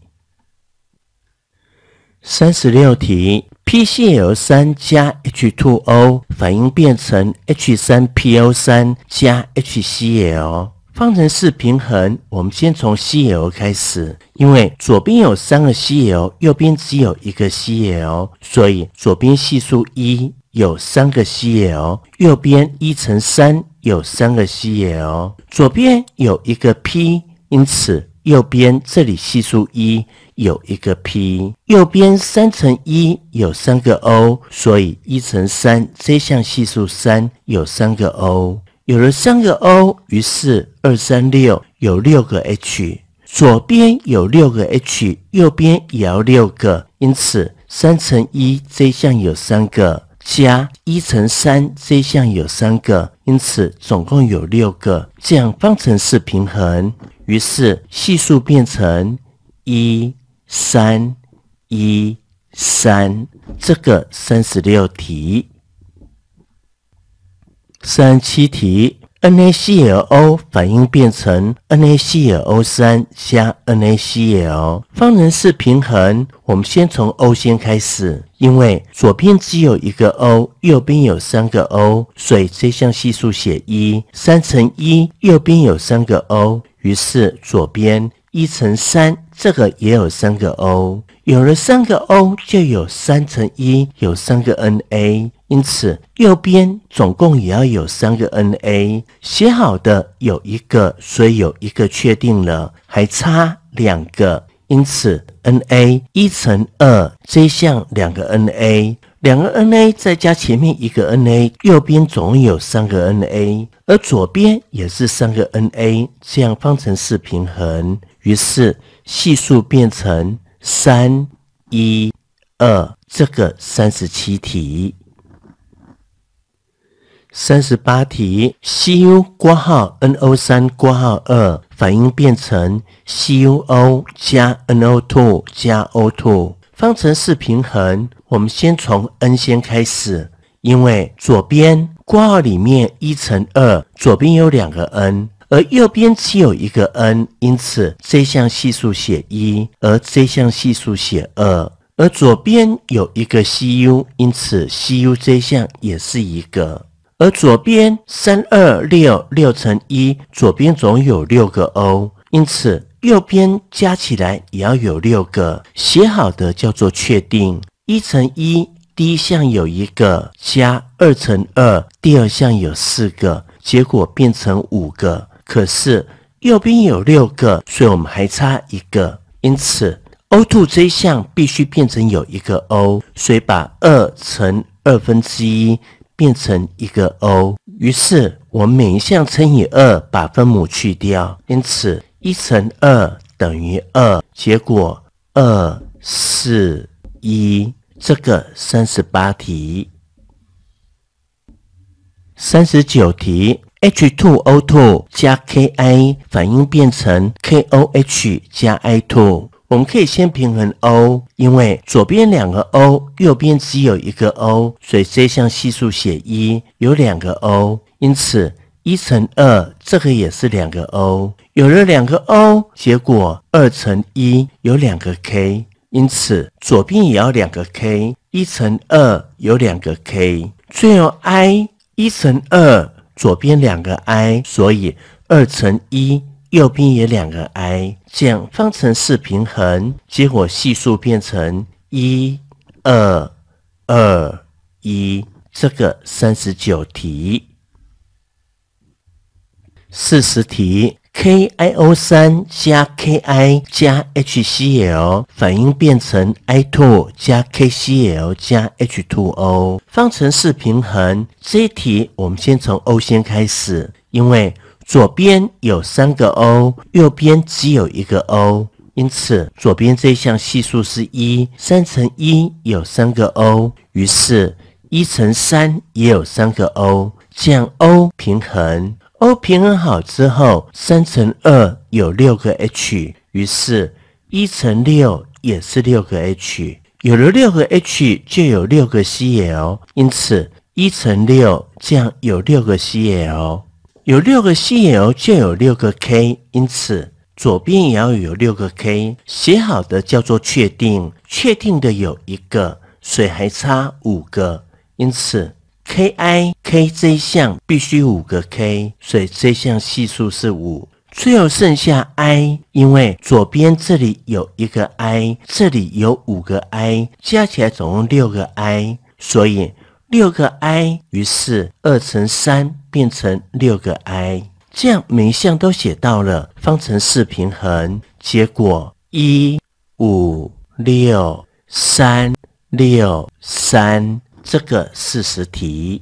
三十六题，PCL 三加 H 2 O 反应变成 H 三 PO 三加 HCL。方程式平衡，我们先从 Cl 开始，因为左边有三个 Cl，右边只有一个 Cl，所以左边系数一有三个 Cl，右边一乘三有三个 Cl。左边有一个 P，因此右边这里系数一有一个 P。右边三乘一有三个 O，所以一乘三这项系数三有三个 O。有了三个 O，于是二三六有六个 H，左边有六个 H，右边也要六个，因此三乘一这项有三个，加一乘三这项有三个，因此总共有六个，这样方程式平衡，于是系数变成一三一三，这个三十六题。三七题，NaClO 反应变成 NaClO 三加 NaCl，方程式平衡。我们先从 O 先开始，因为左边只有一个 O，右边有三个 O，所以这项系数写一，三乘一，右边有三个 O，于是左边一乘三，这个也有三个 O，有了三个 O 就有三乘一，有三个 Na。因此，右边总共也要有三个 N A，写好的有一个，所以有一个确定了，还差两个。因此，N A 一乘二，这一项两个 N A，两个 N A 再加前面一个 N A，右边总共有三个 N A，而左边也是三个 N A，这样方程式平衡。于是系数变成三一二，这个三十七题。三十八题：Cu 括号 NO 三括号二反应变成 CuO 加 NO two 加 O two 方程式平衡。我们先从 N 先开始，因为左边括号里面一乘二，左边有两个 N，而右边只有一个 N，因此这项系数写一，而这项系数写二。而左边有一个 Cu，因此 Cu 这项也是一个。而左边三二六六乘一，左边总有六个 O，因此右边加起来也要有六个。写好的叫做确定。一乘一，第一项有一个；加二乘二，第二项有四个，结果变成五个。可是右边有六个，所以我们还差一个，因此 O two 这一项必须变成有一个 O，所以把二乘二分之一。变成一个 O，于是我每一项乘以二，把分母去掉。因此一乘二等于二，结果二四一。这个三十八题，三十九题 H two O two 加 KI 反应变成 KOH 加 I two。我们可以先平衡 O，因为左边两个 O，右边只有一个 O，所以这项系数写一，有两个 O，因此一乘二，这个也是两个 O，有了两个 O，结果二乘一有两个 K，因此左边也要两个 K，一乘二有两个 K，最后 I 一乘二，左边两个 I，所以二乘一。右边也两个 I，这样方程式平衡，结果系数变成一、二、二、一。这个三十九题、四十题，KIO 三加 KI 加 HCl 反应变成 I two 加 KCl 加 H 2 O。方程式平衡这一题，我们先从 O 先开始，因为。左边有三个 O，右边只有一个 O，因此左边这项系数是一。三乘一有三个 O，于是一乘三也有三个 O，这样 O 平衡。O 平衡好之后，三乘二有六个 H，于是一乘六也是六个 H。有了六个 H，就有六个 Cl，因此一乘六这样有六个 Cl。有六个 C，也就有六个 K，因此左边也要有六个 K。写好的叫做确定，确定的有一个，所以还差五个。因此 k i k 一项必须五个 K，所以这项系数是五。最后剩下 I，因为左边这里有一个 I，这里有五个 I，加起来总共六个 I，所以。六个 I，于是二乘三变成六个 I，这样每一项都写到了，方程式平衡。结果一五六三六三，这个四十题。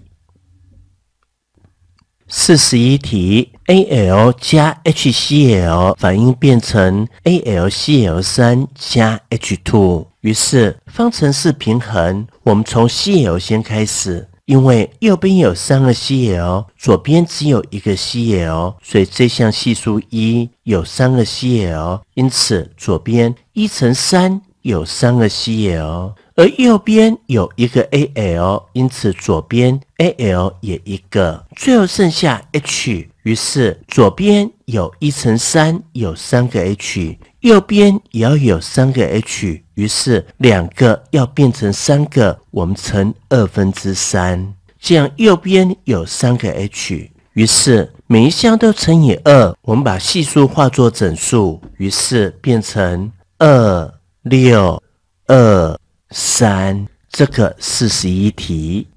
四十一题，Al 加 HCl 反应变成 AlCl 三加 H two。于是方程式平衡。我们从 C L 先开始，因为右边有三个 C L，左边只有一个 C L，所以这项系数一有三个 C L，因此左边一乘三有三个 C L，而右边有一个 A L，因此左边 A L 也一个，最后剩下 H，于是左边有一乘三有三个 H。右边也要有三个 H，于是两个要变成三个，我们乘二分之三，这样右边有三个 H，于是每一项都乘以二，我们把系数化作整数，于是变成二六二三。这个四十一题，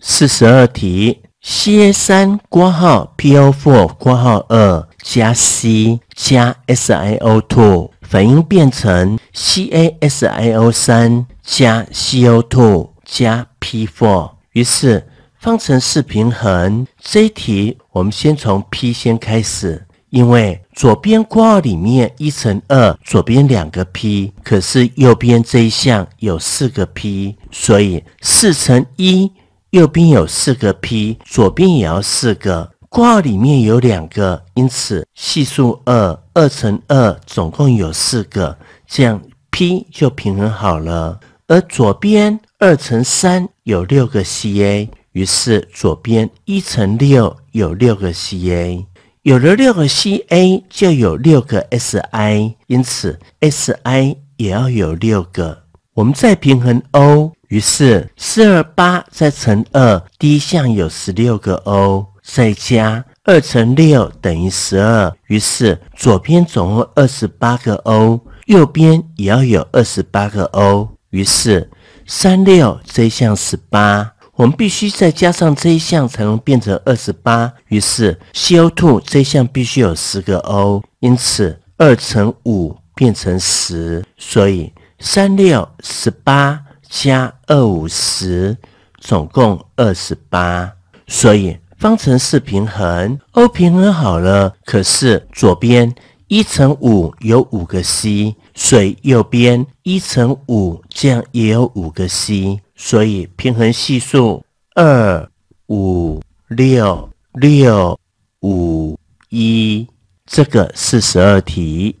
四十二题，C 三括号 P O four 括号二。加 C 加 SiO2 反应变成 CaSiO3 加 CO2 加 P4。于是方程式平衡。这一题我们先从 P 先开始，因为左边括号里面一乘二，左边两个 P，可是右边这一项有四个 P，所以四乘一，右边有四个 P，左边也要四个。括号里面有两个，因此系数二二乘二，总共有四个，这样 P 就平衡好了。而左边二乘三有六个 Ca，于是左边一乘六有六个 Ca，有了六个 Ca 就有六个 Si，因此 Si 也要有六个。我们再平衡 O，于是四二八再乘二，第一项有十六个 O。再加二乘六等于十二，于是左边总共二十八个 O，右边也要有二十八个 O，于是三六这一项十八，我们必须再加上这一项才能变成二十八，于是 C O TWO 这一项必须有十个 O，因此二乘五变成十，所以三六十八加二五十，总共二十八，所以。方程式平衡，O 平衡好了。可是左边一乘五有五个 C，水右边一乘五，这样也有五个 C，所以平衡系数二五六六五一，这个四十二题。